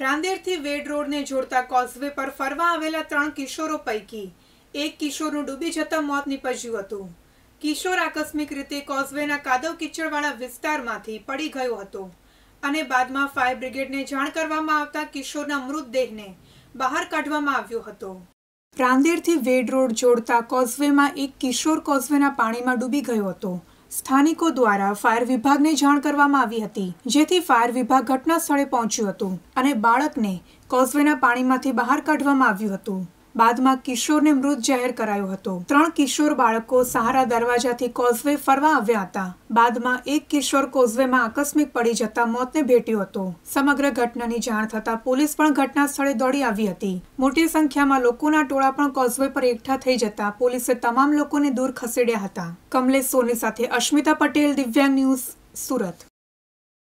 રાંદેરથી વેડ રોડને જોડતા કોઝવે પર ફરવા આવેલા ત્રણ કિશોરો પૈકી એક કિશોરનું ડૂબી જતાં મોત નીપજ્યું હતું કિશોર આકસ્મિક રીતે કોઝવેના કાદવ કિચડવાળા વિસ્તારમાંથી પડી ગયો હતો અને બાદમાં ફાયર બ્રિગેડને જાણ કરવામાં આવતા કિશોરના મૃતદેહને બહાર કાઢવામાં આવ્યો હતો રાંદેરથી વેડ રોડ જોડતા કોઝવેમાં એક કિશોર કોઝવેના પાણીમાં ડૂબી ગયો હતો સ્થાનિકો દ્વારા ફાયર વિભાગને જાણ કરવામાં આવી હતી જેથી ફાયર વિભાગ ઘટના સ્થળે પહોંચ્યું હતું અને બાળકને કોઝવેના પાણીમાંથી બહાર કાઢવામાં આવ્યું હતું બાદમાં કિશોરને મૃત જાહેર કરાયો હતો ત્રણ કિશોર બાળકો સહારા દરવાજાથી કોઝવે ફરવા આવ્યા હતા બાદમાં એક કિશોર કોઝવેમાં આકસ્મિક પડી જતા મોતને ભેટ્યો હતો સમગ્ર ઘટનાની જાણ થતાં પોલીસ પણ ઘટના સ્થળે દોડી આવી હતી મોટી સંખ્યામાં લોકોના ટોળા પણ કોઝવે પર એકઠા થઈ જતા પોલીસે તમામ લોકોને દૂર ખસેડ્યા હતા કમલેશ સોની સાથે અશ્મિતા પટેલ દિવ્યાંગ ન્યૂઝ સુરત